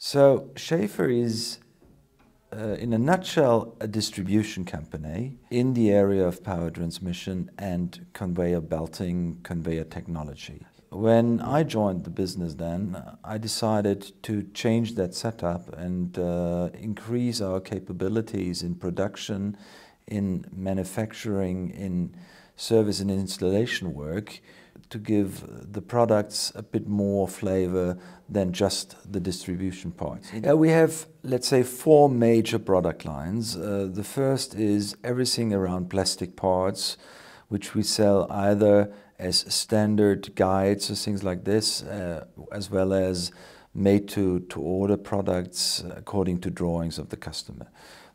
So Schaefer is, uh, in a nutshell, a distribution company in the area of power transmission and conveyor belting, conveyor technology. When I joined the business then, I decided to change that setup and uh, increase our capabilities in production, in manufacturing, in service and installation work to give the products a bit more flavor than just the distribution part. Yeah, we have, let's say, four major product lines. Uh, the first is everything around plastic parts, which we sell either as standard guides or things like this, uh, as well as made to, to order products according to drawings of the customer.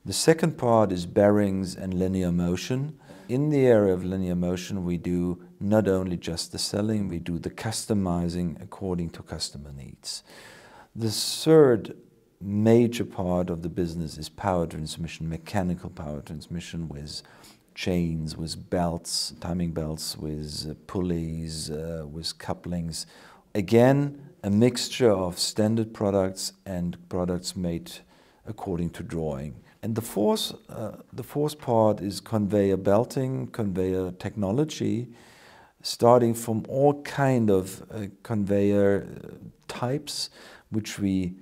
The second part is bearings and linear motion. In the area of linear motion, we do not only just the selling, we do the customizing according to customer needs. The third major part of the business is power transmission, mechanical power transmission with chains, with belts, timing belts, with pulleys, uh, with couplings, Again, a mixture of standard products and products made according to drawing. And the fourth, uh, the fourth part is conveyor belting, conveyor technology, starting from all kind of uh, conveyor uh, types, which we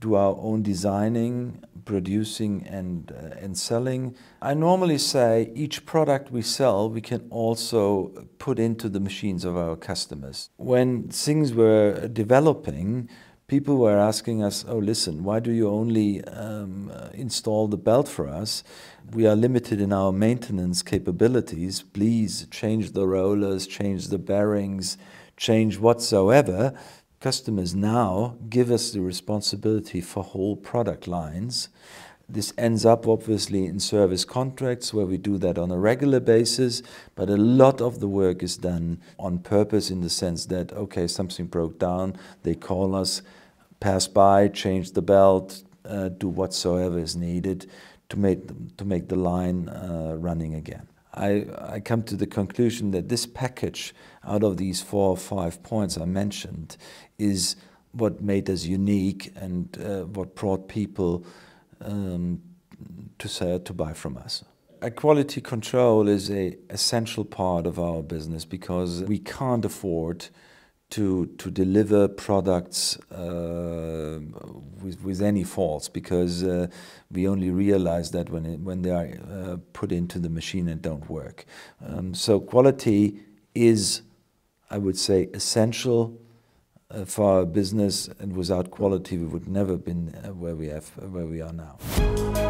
do our own designing, producing, and, uh, and selling. I normally say each product we sell, we can also put into the machines of our customers. When things were developing, people were asking us, oh, listen, why do you only um, uh, install the belt for us? We are limited in our maintenance capabilities. Please change the rollers, change the bearings, change whatsoever. Customers now give us the responsibility for whole product lines. This ends up obviously in service contracts where we do that on a regular basis, but a lot of the work is done on purpose in the sense that, okay, something broke down, they call us, pass by, change the belt, uh, do whatsoever is needed to make, to make the line uh, running again. I, I come to the conclusion that this package out of these four or five points I mentioned is what made us unique and uh, what brought people um, to say to buy from us. A quality control is a essential part of our business because we can't afford to to deliver products uh, with, with any faults because uh, we only realize that when, it, when they are uh, put into the machine and don't work. Um, so quality is, I would say, essential uh, for our business, and without quality, we would never have been uh, where we have where we are now.